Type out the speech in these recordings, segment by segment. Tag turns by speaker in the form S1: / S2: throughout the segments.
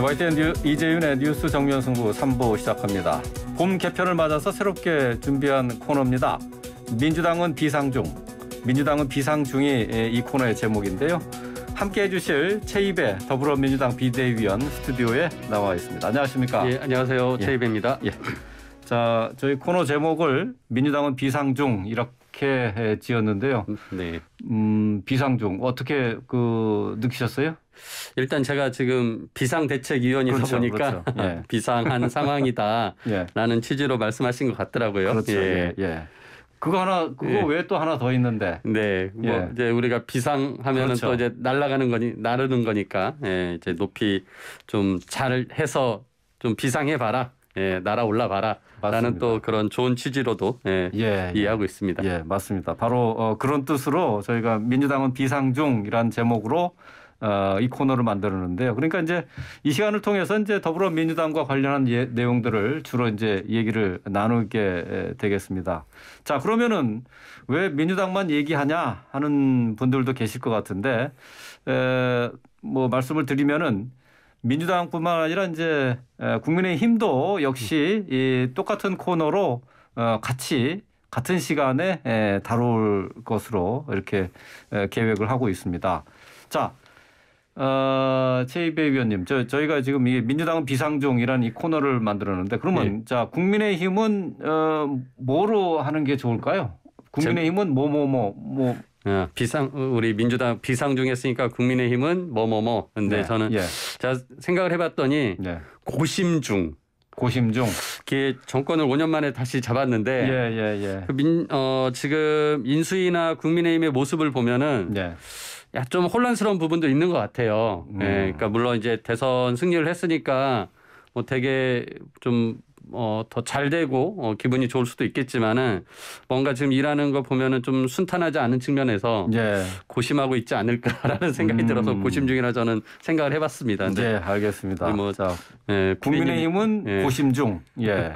S1: 네, YTN 뉴, 이재윤의 뉴스 정면 승부 3부 시작합니다. 봄 개편을 맞아서 새롭게 준비한 코너입니다. 민주당은 비상중, 민주당은 비상중이 예, 이 코너의 제목인데요. 함께 해주실 최이배 더불어민주당 비대위원 스튜디오에 나와 있습니다. 안녕하십니까? 예, 안녕하세요. 예. 최이배입니다. 예. 예. 자, 저희 코너 제목을 민주당은 비상중 이렇게 이렇게 예, 지었는데요. 음, 네. 음, 비상종
S2: 어떻게 그 느끼셨어요? 일단 제가 지금 비상대책위원이다 그렇죠, 보니까 그렇죠. 예. 비상한 상황이다라는 예. 취지로 말씀하신 것 같더라고요. 그렇죠. 예. 예. 예. 그거 하나 그거 예. 외에 또 하나 더 있는데. 네. 뭐 이제 우리가 비상하면은 그렇죠. 또 이제 날아가는 거니 나르는 거니까 예. 이제 높이 좀 잘 해서 좀 비상해 봐라. 예, 날아 올라가라. 라는 또 그런 좋은 취지로도 예, 예, 예, 이해하고 있습니다. 예, 맞습니다.
S1: 바로 어, 그런 뜻으로 저희가 민주당은 비상중이란 제목으로 어, 이 코너를 만들었는데요. 그러니까 이제 이 시간을 통해서 이제 더불어민주당과 관련한 예, 내용들을 주로 이제 얘기를 나누게 되겠습니다. 자, 그러면은 왜 민주당만 얘기하냐 하는 분들도 계실 것 같은데 에, 뭐 말씀을 드리면은 민주당뿐만 아니라 이제 국민의힘도 역시 음. 이 똑같은 코너로 어, 같이 같은 시간에 다룰 것으로 이렇게 계획을 하고 있습니다. 자, 어, 최이배 위원님, 저, 저희가 지금 이민주당 비상종이라는 이 코너를 만들었는데 그러면 예. 자 국민의힘은 어, 뭐로 하는 게 좋을까요? 국민의힘은 뭐뭐뭐 뭐, 뭐, 뭐, 뭐
S2: 어, 비상 우리 민주당 비상 중했으니까 국민의힘은 뭐뭐뭐. 뭐, 뭐. 근데 네. 저는 예. 제 생각을 해봤더니 네.
S1: 고심 중. 고심 중.
S2: 이게 정권을 5년 만에 다시 잡았는데 예, 예, 예. 그 민, 어, 지금 인수위나 국민의힘의 모습을 보면은 예. 야, 좀 혼란스러운 부분도 있는 것 같아요. 예, 음. 예, 그러니까 물론 이제 대선 승리를 했으니까 뭐 되게 좀 어, 더 잘 되고 어, 기분이 좋을 수도 있겠지만은 뭔가 지금 일하는 거 보면은 좀 순탄하지 않은 측면에서 예. 고심하고 있지 않을까라는 생각이 음. 들어서 고심 중이라 저는 생각을 해봤습니다. 네, 예, 알겠습니다. 뭐, 자, 예, 국민의힘은 예. 고심
S1: 중. 예,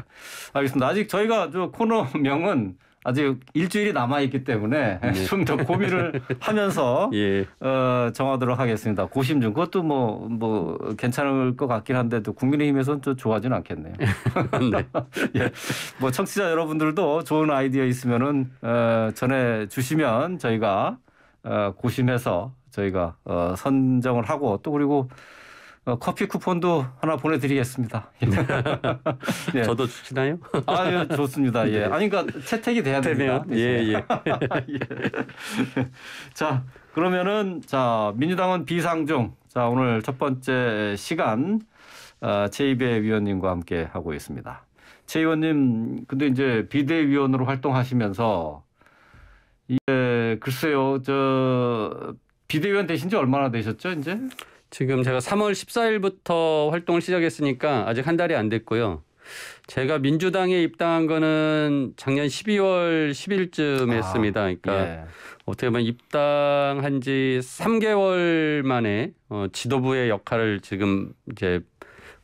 S2: 알겠습니다. 아직 저희가 저 코너 명은
S1: 아직 일주일이 남아있기 때문에 예. 네. 좀더 고민을 하면서 예. 어, 정하도록 하겠습니다. 고심중 그것도 뭐, 뭐 괜찮을 것 같긴 한데 또 국민의힘에서는 좀 좋아하진 않겠네요. 네. 예. 뭐 청취자 여러분들도 좋은 아이디어 있으면은 어, 전해 주시면 저희가 어, 고심해서 저희가 어, 선정을 하고 또 그리고 어, 커피 쿠폰도 하나 보내드리겠습니다. 예. 저도 주시나요? 아, 예, 좋습니다. 예. 네. 아니, 그러니까 채택이 돼야 됩니다. 예, 예. 예. 자, 그러면은, 자, 민주당은 비상종. 자, 오늘 첫 번째 시간, 어, 최이배 위원님과 함께 하고 있습니다. 최 의원님, 근데 이제 비대위원으로 활동하시면서, 이게, 글쎄요, 저,
S2: 비대위원 되신 지 얼마나
S1: 되셨죠, 이제?
S2: 지금 제가 3월 14일부터 활동을 시작했으니까 아직 한 달이 안 됐고요. 제가 민주당에 입당한 거는 작년 12월 10일쯤 아, 했습니다. 그러니까 예. 어떻게 보면 입당한 지 3개월 만에 어, 지도부의 역할을 지금 이제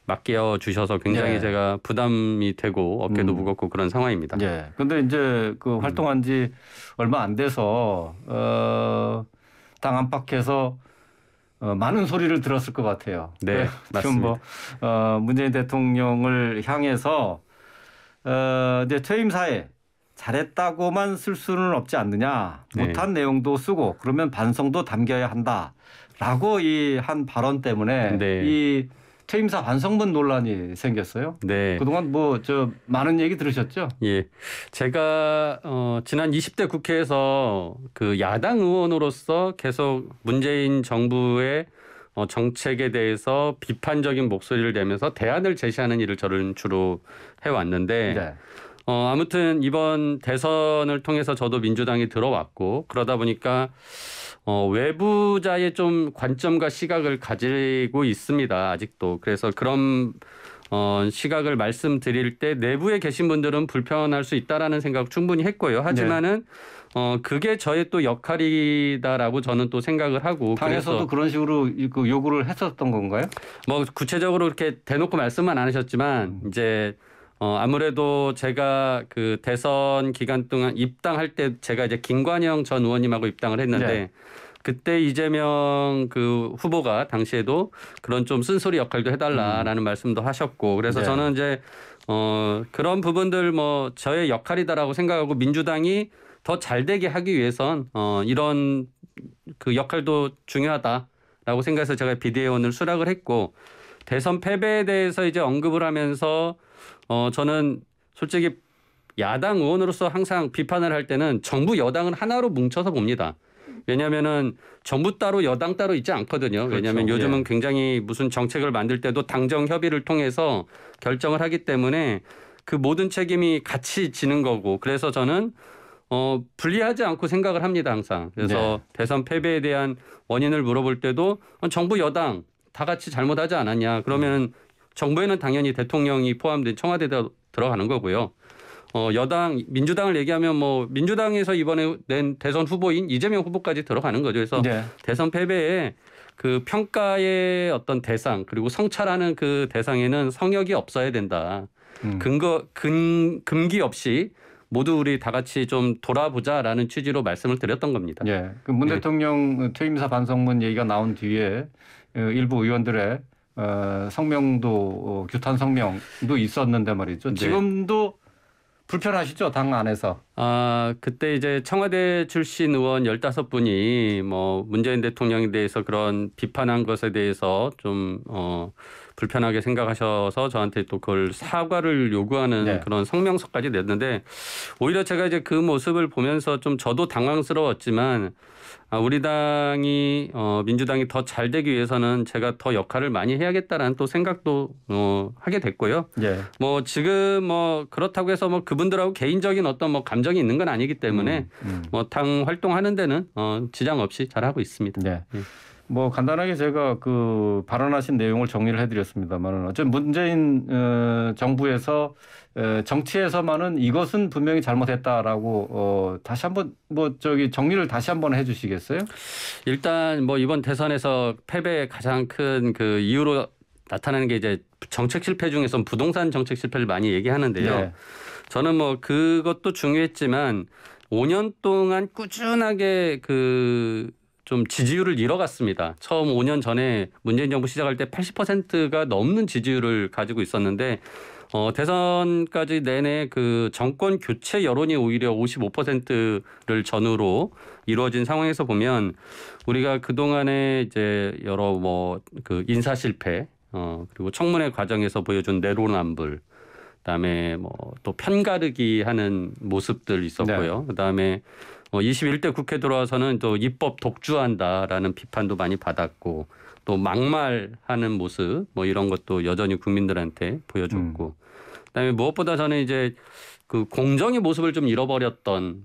S2: 맡겨 주셔서 굉장히 예. 제가 부담이 되고 어깨도 음. 무겁고 그런 상황입니다. 예. 근데
S1: 이제 그 활동한 지 음. 얼마 안 돼서 어, 당 안팎에서 어, 많은 소리를 들었을 것 같아요. 네, 네 맞습니다. 뭐 어, 문재인 대통령을 향해서 어, 이제 퇴임사에 잘했다고만 쓸 수는 없지 않느냐 네. 못한 내용도 쓰고 그러면 반성도 담겨야 한다라고 이 한 발언 때문에 네. 이 퇴임사 반성문
S2: 논란이 생겼어요. 네. 그동안 뭐 저 많은 얘기 들으셨죠? 예. 제가 어 지난 20대 국회에서 그 야당 의원으로서 계속 문재인 정부의 어 정책에 대해서 비판적인 목소리를 내면서 대안을 제시하는 일을 저는 주로 해 왔는데 네. 어 아무튼 이번 대선을 통해서 저도 민주당이 들어왔고 그러다 보니까 어, 외부자의 좀 관점과 시각을 가지고 있습니다. 아직도. 그래서 그런 어, 시각을 말씀드릴 때 내부에 계신 분들은 불편할 수 있다라는 생각 충분히 했고요. 하지만은 네. 어, 그게 저의 또 역할이다라고 저는 또 생각을 하고 당에서도 그런 식으로 그 요구를 했었던 건가요? 뭐 구체적으로 이렇게 대놓고 말씀만 안 하셨지만 음. 이제 어, 아무래도 제가 그 대선 기간 동안 입당할 때 제가 이제 김관영 전 의원님하고 입당을 했는데 네. 그때 이재명 그 후보가 당시에도 그런 좀 쓴소리 역할도 해달라라는 음. 말씀도 하셨고 그래서 네. 저는 이제 어, 그런 부분들 뭐 저의 역할이다라고 생각하고 민주당이 더 잘 되게 하기 위해선 어, 이런 그 역할도 중요하다라고 생각해서 제가 비대위원을 수락을 했고 대선 패배에 대해서 이제 언급을 하면서 어, 저는 솔직히 야당 의원으로서 항상 비판을 할 때는 정부 여당은 하나로 뭉쳐서 봅니다. 왜냐면은 정부 따로 여당 따로 있지 않거든요. 그렇죠. 왜냐하면 요즘은 예. 굉장히 무슨 정책을 만들 때도 당정 협의를 통해서 결정을 하기 때문에 그 모든 책임이 같이 지는 거고 그래서 저는 어, 분리하지 않고 생각을 합니다 항상. 그래서 네. 대선 패배에 대한 원인을 물어볼 때도 정부 여당 다 같이 잘못하지 않았냐 그러면 음. 정부에는 당연히 대통령이 포함된 청와대도 들어가는 거고요. 어, 여당 민주당을 얘기하면 뭐 민주당에서 이번에 낸 대선 후보인 이재명 후보까지 들어가는 거죠. 그래서 네. 대선 패배에 그 평가의 어떤 대상 그리고 성찰하는 그 대상에는 성역이 없어야 된다. 음. 근거 근 금기 없이 모두 우리 다 같이 좀 돌아보자라는 취지로 말씀을 드렸던 겁니다. 예.
S1: 그문 네. 대통령 그 퇴임사 반성문 얘기가 나온 뒤에 어, 일부 의원들의 어, 성명도 어, 규탄 성명도 있었는데 말이죠. 네. 지금도 불편하시죠 당 안에서.
S2: 아 그때 이제 청와대 출신 의원 열다섯 분이뭐 문재인 대통령에 대해서 그런 비판한 것에 대해서 좀 어. 불편하게 생각하셔서 저한테 또 그걸 사과를 요구하는 네. 그런 성명서까지 냈는데 오히려 제가 이제 그 모습을 보면서 좀 저도 당황스러웠지만 아, 우리 당이 어, 민주당이 더 잘 되기 위해서는 제가 더 역할을 많이 해야겠다라는 또 생각도 어, 하게 됐고요. 예. 뭐 지금 뭐 그렇다고 해서 뭐 그분들하고 개인적인 어떤 뭐 감정이 있는 건 아니기 때문에 음, 음. 뭐당 활동하는 데는 어, 지장 없이 잘 하고 있습니다. 네.
S1: 예. 뭐 간단하게 제가 그 발언하신 내용을 정리를 해드렸습니다만은 어쨌든 문재인 어, 정부에서 정치에서만은 이것은 분명히 잘못했다라고
S2: 어 다시 한번 뭐 저기 정리를 다시 한번 해주시겠어요? 일단 뭐 이번 대선에서 패배의 가장 큰 그 이유로 나타나는 게 이제 정책 실패 중에서 부동산 정책 실패를 많이 얘기하는데요. 네. 저는 뭐 그것도 중요했지만 5년 동안 꾸준하게 그좀 지지율을 잃어갔습니다. 처음 5년 전에 문재인 정부 시작할 때 80%가 넘는 지지율을 가지고 있었는데 어, 대선까지 내내 그 정권 교체 여론이 오히려 55%를 전후로 이루어진 상황에서 보면 우리가 그동안에 이제 여러 뭐 그 인사 실패 어, 그리고 청문회 과정에서 보여준 내로남불 그다음에 뭐 또 편가르기 하는 모습들 있었고요. 네. 그다음에 뭐 21대 국회 들어와서는 또 입법 독주한다라는 비판도 많이 받았고 또 막말하는 모습 뭐 이런 것도 여전히 국민들한테 보여줬고 음. 그다음에 무엇보다 저는 이제 그 공정의 모습을 좀 잃어버렸던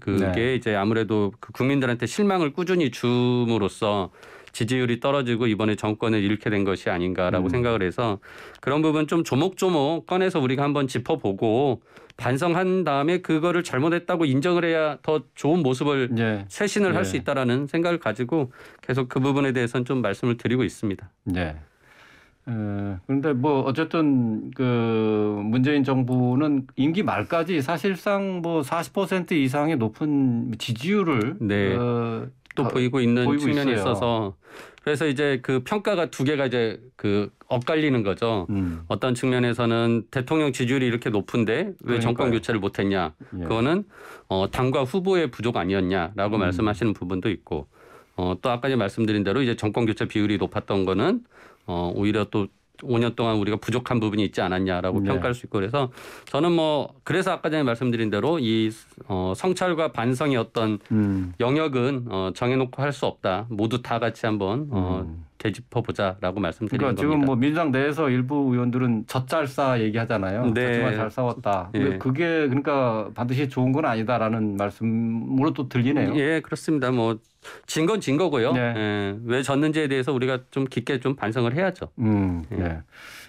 S2: 그게 네. 이제 아무래도 그 국민들한테 실망을 꾸준히 줌으로써 지지율이 떨어지고 이번에 정권을 잃게 된 것이 아닌가라고 음. 생각을 해서 그런 부분 좀 조목조목 꺼내서 우리가 한번 짚어보고 반성한 다음에 그거를 잘못했다고 인정을 해야 더 좋은 모습을 네. 쇄신을 네. 할수 예. 있다라는 생각을 가지고 계속 그 부분에 대해서는 좀 말씀을 드리고 있습니다.
S1: 네. 예. 에, 어, 그런데 뭐 어쨌든 그 문재인 정부는 임기 말까지 사실상 뭐 40% 이상의 높은 지지율을 네. 어, 또 아, 보이고 있는 보이고 측면이 있어요.
S2: 있어서 그래서 이제 그 평가가 두 개가 이제 그 엇갈리는 거죠. 음. 어떤 측면에서는 대통령 지지율이 이렇게 높은데 왜 그러니까요. 정권 교체를 못했냐. 예. 그거는 어, 당과 후보의 부족 아니었냐라고 음. 말씀하시는 부분도 있고 어, 또 아까 이제 말씀드린 대로 이제 정권 교체 비율이 높았던 거는 어, 오히려 또 5년 동안 우리가 부족한 부분이 있지 않았냐라고 네. 평가할 수 있고 그래서 저는 뭐 그래서 아까 전에 말씀드린 대로 이 어, 성찰과 반성의 어떤 음. 영역은 어, 정해놓고 할 수 없다. 모두 다 같이 한번 어, 음. 되짚어보자라고 말씀드리는 그러니까 지금 겁니다.
S1: 뭐 민주당 내에서 일부 의원들은 젖잘싸 얘기하잖아요. 네. 잘 싸웠다. 예. 그게 그러니까 반드시 좋은 건
S2: 아니다라는
S1: 말씀으로 또
S2: 들리네요. 예, 그렇습니다. 뭐 진 건 진 거고요. 네. 예. 왜 졌는지에 대해서 우리가 좀 깊게 좀 반성을 해야죠.
S1: 음, 예. 네.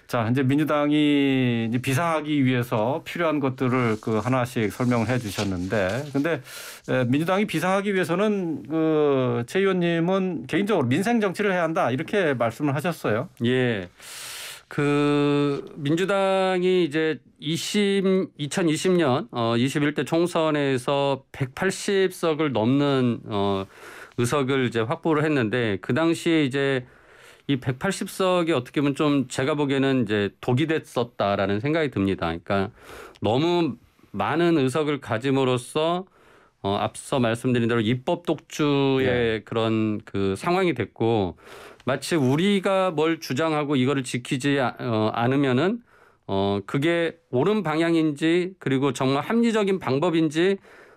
S1: 자, 이제 민주당이 이제 비상하기 위해서 필요한 것들을 그 하나씩 설명을 해 주셨는데 근데 민주당이 비상하기 위해서는 그최 의원님은 개인적으로 민생 정치를 해야 한다 이렇게 말씀을 하셨어요.
S2: 예. 그 민주당이 이제 20 2020년 어 21대 총선에서 180석을 넘는 어 의석을 이제 확보를 했는데 그 당시에 이제 이 180석이 어떻게 보면 좀 제가 보기에는 이제 독이 됐었다라는 생각이 듭니다. 그러니까 너무 많은 의석을 가짐으로써 어, 앞서 말씀드린 대로 입법 독주의 네. 그런 그 상황이 됐고 마치 우리가 뭘 주장하고 이거를 지키지 아, 어, 않으면은 어, 그게 옳은 방향인지 그리고 정말 합리적인 방법인지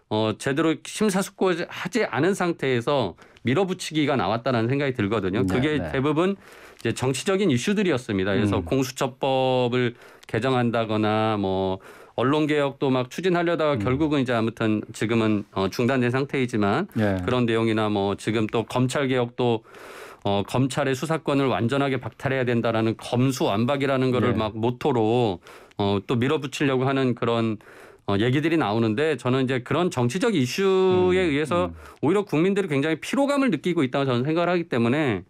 S2: 어, 제대로 심사숙고하지 않은 상태에서 밀어붙이기가 나왔다는 생각이 들거든요. 네, 그게 네, 대부분 이제 정치적인 이슈들이었습니다. 그래서 음. 공수처법을 개정한다거나 뭐 언론 개혁도 막 추진하려다가 음. 결국은 이제 아무튼 지금은 어, 중단된 상태이지만 예. 그런 내용이나 뭐 지금 또 검찰 개혁도 어, 검찰의 수사권을 완전하게 박탈해야 된다라는 검수완박이라는 거를 예. 막 모토로 어, 또 밀어붙이려고 하는 그런 어, 얘기들이 나오는데 저는 이제 그런 정치적 이슈에 음, 의해서 음. 오히려 국민들이 굉장히 피로감을 느끼고 있다고 저는 생각을 하기 때문에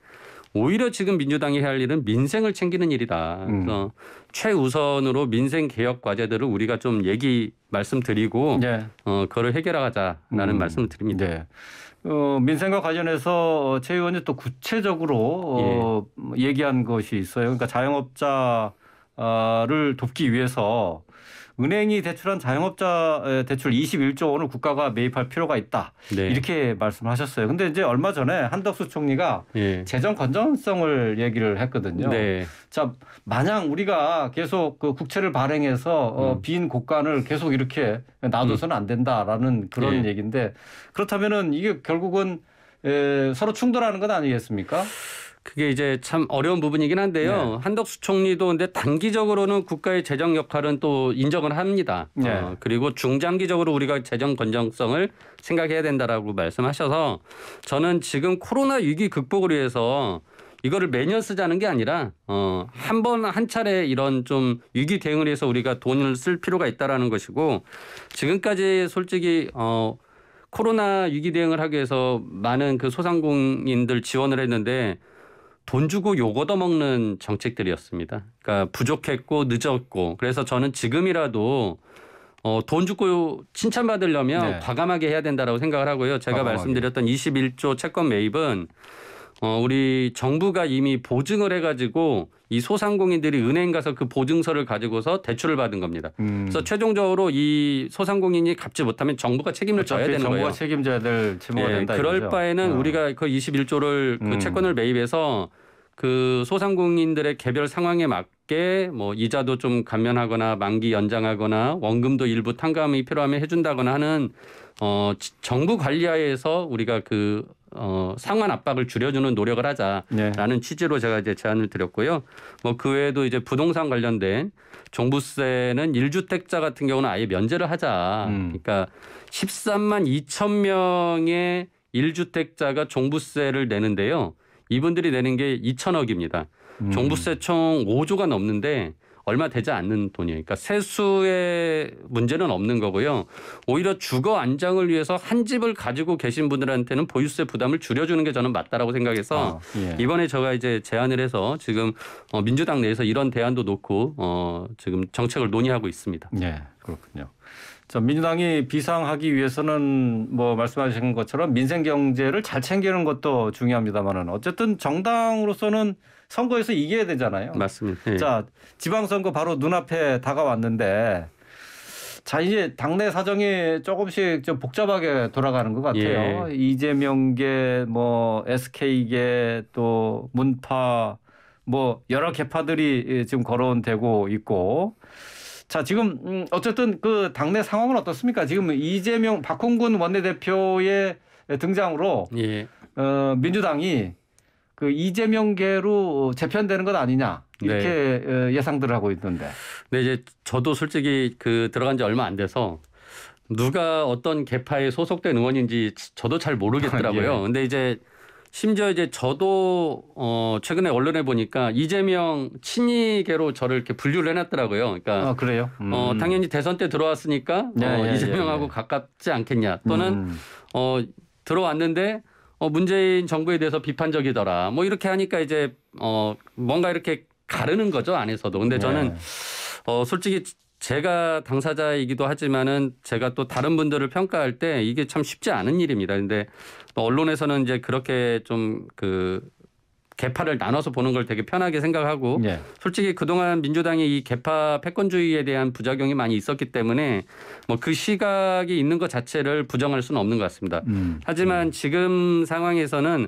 S2: 오히려 지금 민주당이 해야 할 일은 민생을 챙기는 일이다. 음. 그래서 최우선으로 민생 개혁 과제들을 우리가 좀 얘기 말씀드리고 네. 어, 그걸 해결하자라는 음. 말씀을 드립니다. 네. 어, 민생과 관련해서 어, 최 의원이
S1: 또 구체적으로 어, 예. 어, 얘기한 것이 있어요. 그러니까 자영업자 를 돕기 위해서 은행이 대출한 자영업자 대출 21조 원을 국가가 매입할 필요가 있다. 네. 이렇게 말씀하셨어요. 근데 이제 얼마 전에 한덕수 총리가 예. 재정 건전성을 얘기를 했거든요. 네. 자, 마냥 우리가 계속 그 국채를 발행해서 어, 음. 어, 빈 고간을 계속 이렇게 놔둬서는 음. 안 된다라는 그런 예. 얘기인데 그렇다면은 이게 결국은 에, 서로 충돌하는 건 아니겠습니까?
S2: 그게 이제 참 어려운 부분이긴 한데요. 네. 한덕수 총리도 근데 단기적으로는 국가의 재정 역할은 또 인정을 합니다. 어, 네. 어, 그리고 중장기적으로 우리가 재정 건전성을 생각해야 된다라고 말씀하셔서 저는 지금 코로나 위기 극복을 위해서 이거를 매년 쓰자는 게 아니라 어, 한번 한 차례 이런 좀 위기 대응을 위해서 우리가 돈을 쓸 필요가 있다라는 것이고 지금까지 솔직히 어, 코로나 위기 대응을 하기 위해서 많은 그 소상공인들 지원을 했는데 돈 주고 욕 얻어먹는 정책들이었습니다. 그러니까 부족했고 늦었고 그래서 저는 지금이라도 어, 돈 주고 칭찬받으려면 네. 과감하게 해야 된다라고 생각을 하고요. 제가 과감하게. 말씀드렸던 21조 채권 매입은 어, 우리 정부가 이미 보증을 해가지고 이 소상공인들이 은행 가서 그 보증서를 가지고서 대출을 받은 겁니다. 음. 그래서 최종적으로 이 소상공인이 갚지 못하면 정부가 책임을 져야 되는 정부가 거예요. 정부가
S1: 책임져야 될 채무가 예, 된다. 그럴 이거죠? 바에는 어. 우리가
S2: 그 21조를 그 음. 채권을 매입해서 그 소상공인들의 개별 상황에 맞게 뭐 이자도 좀 감면하거나 만기 연장하거나 원금도 일부 탕감이 필요하면 해준다거나 하는 어 정부 관리하에서 우리가 그 어, 상환 압박을 줄여주는 노력을 하자라는 네. 취지로 제가 이제 제안을 드렸고요. 뭐 그 외에도 이제 부동산 관련된 종부세는 일주택자 같은 경우는 아예 면제를 하자. 음. 그러니까 13만 2천 명의 일주택자가 종부세를 내는데요. 이분들이 내는 게 2천억입니다. 음. 종부세 총 5조가 넘는데 얼마 되지 않는 돈이니까 그러니까 세수의 문제는 없는 거고요. 오히려 주거 안정을 위해서 한 집을 가지고 계신 분들한테는 보유세 부담을 줄여주는 게 저는 맞다라고 생각해서 아, 예. 이번에 제가 이제 제안을 해서 지금 어, 민주당 내에서 이런 대안도 놓고 어, 지금 정책을 논의하고 있습니다. 예, 그렇군요. 자, 민주당이 비상하기
S1: 위해서는 뭐 말씀하신 것처럼 민생 경제를 잘 챙기는 것도 중요합니다만은 어쨌든 정당으로서는 선거에서 이겨야 되잖아요. 맞습니다. 예. 자, 지방선거 바로 눈앞에 다가왔는데 자 이제 당내 사정이 조금씩 좀 복잡하게 돌아가는 것 같아요. 예. 이재명계 뭐 SK계 또 문파 뭐 여러 개파들이 예, 지금 거론되고 있고 자 지금 음, 어쨌든 그 당내 상황은 어떻습니까? 지금 이재명 박홍근 원내대표의 등장으로 예. 어, 민주당이 그 이재명계로 재편되는 것 아니냐 네. 이렇게 네. 예상들을 하고 있던데.
S2: 네, 이제 저도 솔직히 그 들어간 지 얼마 안 돼서 누가 어떤 계파에 소속된 의원인지 저도 잘 모르겠더라고요. 아, 예. 근데 이제 심지어 이제 저도 어 최근에 언론에 보니까 이재명 친이계로 저를 이렇게 분류를 해놨더라고요. 그러니까 아, 그래요? 음. 어 당연히 대선 때 들어왔으니까 어, 네, 어, 예, 이재명하고 예, 가깝지 않겠냐 또는 음. 어 들어왔는데 어, 문재인 정부에 대해서 비판적이더라. 뭐 이렇게 하니까 이제 어, 뭔가 이렇게 가르는 거죠 안에서도. 근데 저는 네. 어, 솔직히 제가 당사자이기도 하지만은 제가 또 다른 분들을 평가할 때 이게 참 쉽지 않은 일입니다. 근데 언론에서는 이제 그렇게 좀그 개파를 나눠서 보는 걸 되게 편하게 생각하고 예. 솔직히 그동안 민주당이 이 개파 패권주의에 대한 부작용이 많이 있었기 때문에 뭐 그 시각이 있는 것 자체를 부정할 수는 없는 것 같습니다. 음. 하지만 음. 지금 상황에서는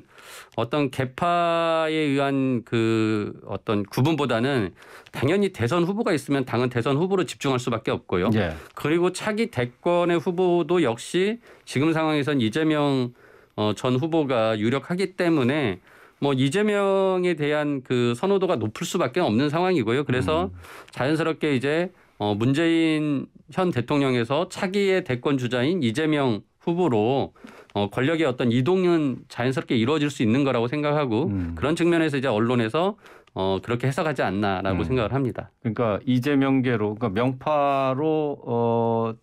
S2: 어떤 개파에 의한 그 어떤 구분보다는 당연히 대선 후보가 있으면 당은 대선 후보로 집중할 수밖에 없고요. 예. 그리고 차기 대권의 후보도 역시 지금 상황에선 이재명 어, 전 후보가 유력하기 때문에 뭐 이재명에 대한 그 선호도가 높을 수밖에 없는 상황이고요. 그래서 음. 자연스럽게 이제 어 문재인 현 대통령에서 차기의 대권 주자인 이재명 후보로 어 권력의 어떤 이동은 자연스럽게 이루어질 수 있는 거라고 생각하고 음. 그런 측면에서 이제 언론에서 어 그렇게 해석하지 않나라고 음. 생각을 합니다. 그러니까
S1: 이재명계로 그러니까 명파로 어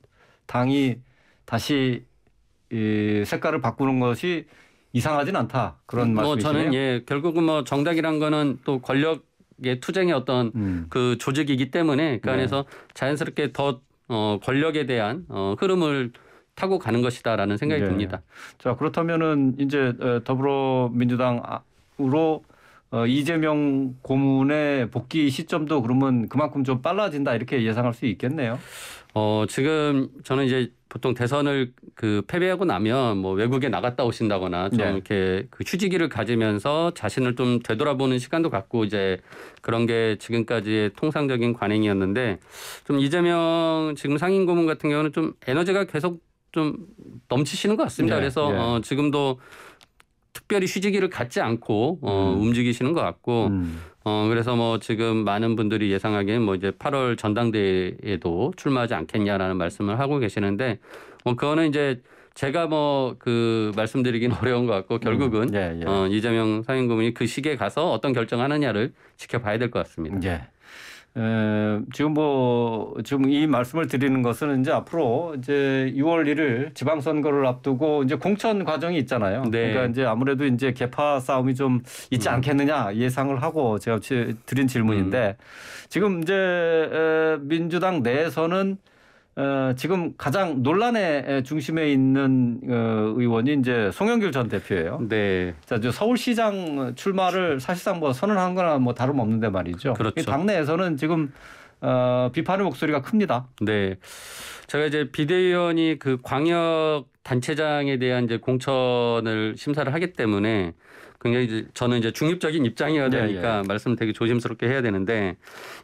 S1: 당이 다시 이 색깔을 바꾸는 것이 이상하진 않다 그런 뭐 말씀이시네요. 저는
S2: 예 결국은 뭐 정당이란 거는 또 권력의 투쟁의 어떤 음. 그 조직이기 때문에 그 네. 안에서 네. 자연스럽게 더 어, 권력에 대한 어, 흐름을 타고 가는 것이다라는 생각이 네. 듭니다.
S1: 자 그렇다면은 이제 어, 더불어민주당으로 어, 이재명 고문의 복귀 시점도 그러면 그만큼 좀
S2: 빨라진다 이렇게 예상할 수 있겠네요. 어, 지금 저는 이제 보통 대선을 그 패배하고 나면 뭐 외국에 나갔다 오신다거나 좀 네. 이렇게 그 휴지기를 가지면서 자신을 좀 되돌아보는 시간도 갖고 이제 그런 게 지금까지의 통상적인 관행이었는데 좀 이재명 지금 상임 고문 같은 경우는 좀 에너지가 계속 좀 넘치시는 것 같습니다. 네. 그래서 네. 어, 지금도 특별히 휴지기를 갖지 않고 어, 음. 움직이시는 것 같고 음. 어, 그래서 뭐 지금 많은 분들이 예상하기엔 뭐 이제 8월 전당대회에도 출마하지 않겠냐라는 말씀을 하고 계시는데 뭐 그거는 이제 제가 뭐 그 말씀드리긴 어려운 것 같고 음. 결국은 음. 예, 예. 어, 이재명 상임고문이 그 시기에 가서 어떤 결정하느냐를 지켜봐야 될 것 같습니다. 예.
S1: 에, 예, 지금 뭐 지금 이 말씀을 드리는 것은 이제 앞으로 이제 6월 1일 지방선거를 앞두고 이제 공천 과정이 있잖아요. 네. 그러니까 이제 아무래도 이제 개파 싸움이 좀 있지 음. 않겠느냐 예상을 하고 제가 드린 질문인데 음. 지금 이제 민주당 내에서는 어, 지금 가장 논란의 중심에 있는 어, 의원이 이제 송영길 전 대표예요. 네. 자, 서울시장 출마를 사실상 뭐 선언한 거나 뭐 다름없는데 말이죠. 그렇죠. 당내에서는 지금 어, 비판의 목소리가 큽니다.
S2: 네. 제가 이제 비대위원이 그 광역 단체장에 대한 이제 공천을 심사를 하기 때문에 굉장히 이제 저는 이제 중립적인 입장이어야 네, 되니까 네, 네. 말씀 되게 조심스럽게 해야 되는데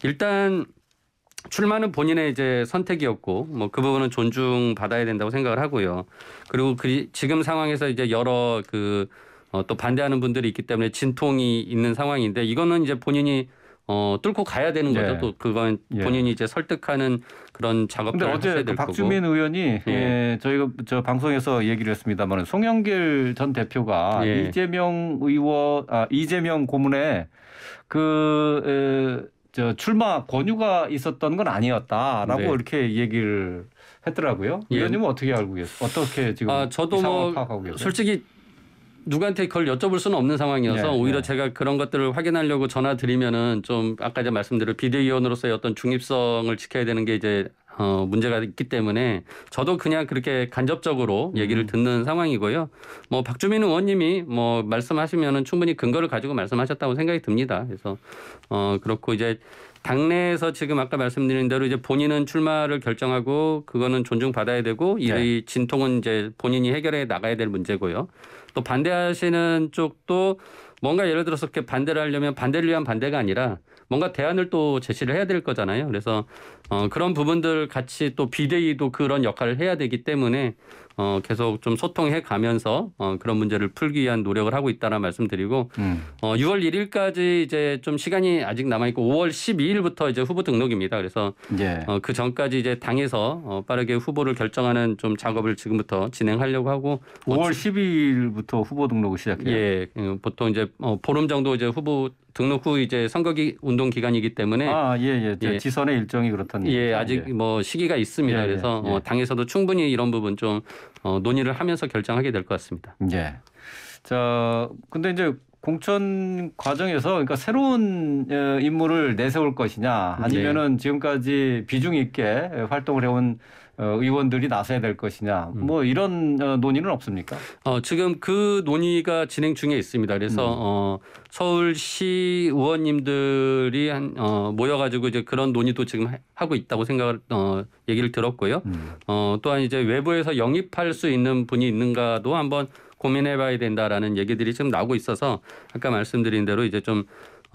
S2: 일단 출마는 본인의 이제 선택이었고 뭐 그 부분은 존중받아야 된다고 생각을 하고요. 그리고 그 지금 상황에서 이제 여러 그 어, 또 반대하는 분들이 있기 때문에 진통이 있는 상황인데 이거는 이제 본인이 어, 뚫고 가야 되는 거죠. 예. 또 그건 예. 본인이 예. 이제 설득하는 그런 작업들을 근데 어제 하셔야 그 박주민 의원이 예. 예.
S1: 저희가 저 방송에서 얘기를 했습니다만 송영길 전 대표가 예. 이재명 의원 아 이재명 고문에 그 에, 저 출마 권유가 있었던 건 아니었다라고 네. 이렇게 얘기를 했더라고요. 예. 의원님은 어떻게 알고 계세요? 어떻게 지금 아, 저도 뭐 파악하고 계세요? 솔직히
S2: 누구한테 그걸 여쭤볼 수는 없는 상황이어서 네, 오히려 네. 제가 그런 것들을 확인하려고 전화 드리면은 좀 아까 제가 말씀드린 비대위원으로서의 어떤 중립성을 지켜야 되는 게 이제 어, 문제가 있기 때문에 저도 그냥 그렇게 간접적으로 얘기를 음. 듣는 음. 상황이고요. 뭐 박주민 의원님이 뭐 말씀하시면은 충분히 근거를 가지고 말씀하셨다고 생각이 듭니다. 그래서 어, 그렇고 이제 당내에서 지금 아까 말씀드린 대로 이제 본인은 출마를 결정하고 그거는 존중받아야 되고 이 네. 진통은 이제 본인이 해결해 나가야 될 문제고요. 또 반대하시는 쪽도 뭔가 예를 들어서 이렇게 반대를 하려면 반대를 위한 반대가 아니라 뭔가 대안을 또 제시를 해야 될 거잖아요. 그래서 어, 그런 부분들 같이 또 비대위도 그런 역할을 해야 되기 때문에 어, 계속 좀 소통해 가면서 어, 그런 문제를 풀기 위한 노력을 하고 있다는 말씀드리고 음. 어, 6월 1일까지 이제 좀 시간이 아직 남아 있고 5월 12일부터 이제 후보 등록입니다. 그래서 예. 어, 그 전까지 이제 당에서 어, 빠르게 후보를 결정하는 좀 작업을 지금부터 진행하려고 하고 5월 어, 12일부터 후보 등록을 시작해요. 예, 음, 보통 이제 어, 보름 정도 이제 후보 등록 후 이제 선거기 운동 기간이기 때문에 아 예예 예. 예. 지선의 일정이 그렇다는 예 얘기죠. 아직 예. 뭐 시기가 있습니다. 예, 예. 그래서 어, 당에서도 충분히 이런 부분 좀 어, 논의를 하면서 결정하게 될 것 같습니다.
S1: 네. 자, 근데 이제 공천 과정에서 그러니까 새로운 인물을 어, 내세울 것이냐 아니면은 네. 지금까지 비중 있게 활동을 해온 어, 의원들이 나서야 될 것이냐 음. 뭐 이런 어, 논의는 없습니까?
S2: 어, 지금 그 논의가 진행 중에 있습니다. 그래서 음. 어, 서울시 의원님들이 한, 어, 모여가지고 이제 그런 논의도 지금 하고 있다고 생각을 어, 얘기를 들었고요. 음. 어, 또한 이제 외부에서 영입할 수 있는 분이 있는가도 한번 고민해봐야 된다라는 얘기들이 지금 나오고 있어서 아까 말씀드린 대로 이제 좀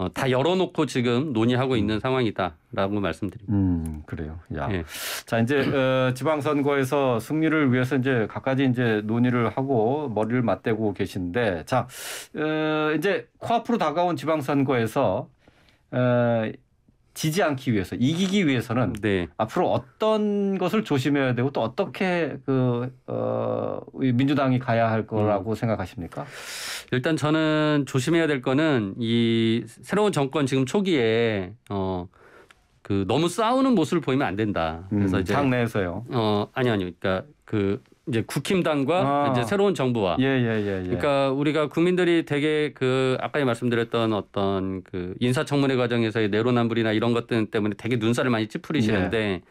S2: 어, 다 열어놓고 지금 논의하고 음. 있는 상황이다라고 말씀드립니다.
S1: 음 그래요. 야.
S2: 예. 자 이제 어, 지방선거에서 승리를 위해서 이제
S1: 각가지 이제 논의를 하고 머리를 맞대고 계신데 자 어, 이제 코앞으로 다가온 지방선거에서 어, 지지 않기 위해서 이기기 위해서는 네. 앞으로 어떤 것을 조심해야 되고 또 어떻게 그 어, 민주당이 가야 할 거라고 음. 생각하십니까?
S2: 일단 저는 조심해야 될 거는 이 새로운 정권 지금 초기에 어. 그 너무 싸우는 모습을 보이면 안 된다. 그래서 음, 이제 당내에서요. 어 아니 아니 그러니까 그 이제 국힘당과 아. 이제 새로운 정부와 예, 예, 예, 예. 그러니까 우리가 국민들이 되게 그 아까 말씀드렸던 어떤 그 인사청문회 과정에서의 내로남불이나 이런 것들 때문에 되게 눈살을 많이 찌푸리시는데 예.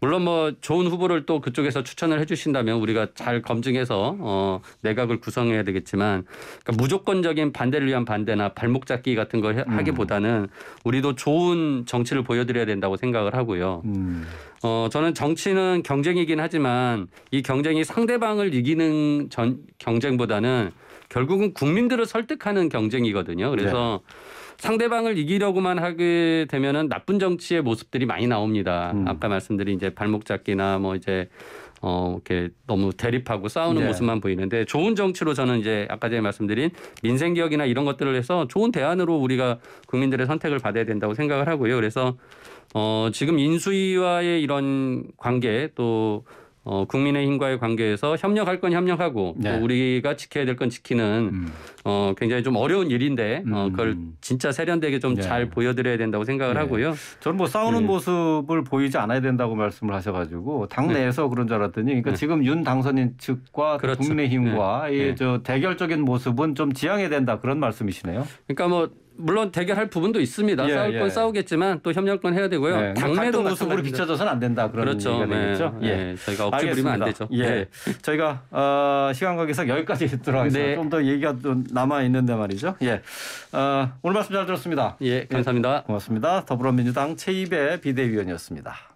S2: 물론 뭐 좋은 후보를 또 그쪽에서 추천을 해주신다면 우리가 잘 검증해서 어, 내각을 구성해야 되겠지만 그러니까 무조건적인 반대를 위한 반대나 발목 잡기 같은 걸 음. 하기보다는 우리도 좋은 정치를 보여드려야 된다고 생각을 하고요. 음. 어, 저는 정치는 경쟁이긴 하지만 이 경쟁이 상대방을 이기는 전 경쟁보다는 결국은 국민들을 설득하는 경쟁이거든요. 그래서 네. 상대방을 이기려고만 하게 되면은 나쁜 정치의 모습들이 많이 나옵니다. 음. 아까 말씀드린 이제 발목 잡기나 뭐 이제 어, 이렇게 너무 대립하고 싸우는 네. 모습만 보이는데 좋은 정치로 저는 이제 아까 전에 말씀드린 민생 개혁이나 이런 것들을 해서 좋은 대안으로 우리가 국민들의 선택을 받아야 된다고 생각을 하고요. 그래서 어, 지금 인수위와의 이런 관계 또 어, 국민의힘과의 관계에서 협력할 건 협력하고 네. 또 우리가 지켜야 될 건 지키는 음. 어, 굉장히 좀 어려운 일인데 어, 음. 어, 그걸 진짜 세련되게 좀잘 네. 보여드려야 된다고 생각을 네. 하고요. 저는 뭐 싸우는 음.
S1: 모습을 보이지 않아야 된다고 말씀을 하셔가지고 당 내에서 네. 그런 줄 알았더니 그러니까 네. 지금 윤 당선인 측과 그렇죠. 국민의힘과의 네. 저 대결적인 모습은 좀 지양해야 된다 그런 말씀이시네요.
S2: 그러니까 뭐 물론 대결할 부분도 있습니다. 예, 싸울 건 예. 싸우겠지만 또 협력은 해야 되고요. 예. 당내도 모습으로 비춰져서는
S1: 안 된다 그런 그렇죠. 얘기겠죠. 네. 예. 네, 예. 저희가 억지 부리면 안 되죠. 예. 저희가 어, 시간 관계상 여기까지 듣도록 하겠습니다. 네. 좀더 얘기가 남아 있는데 말이죠. 예. 어, 오늘 말씀 잘 들었습니다. 예. 감사합니다. 예, 고맙습니다. 더불어민주당 최입의 비대위원이었습니다.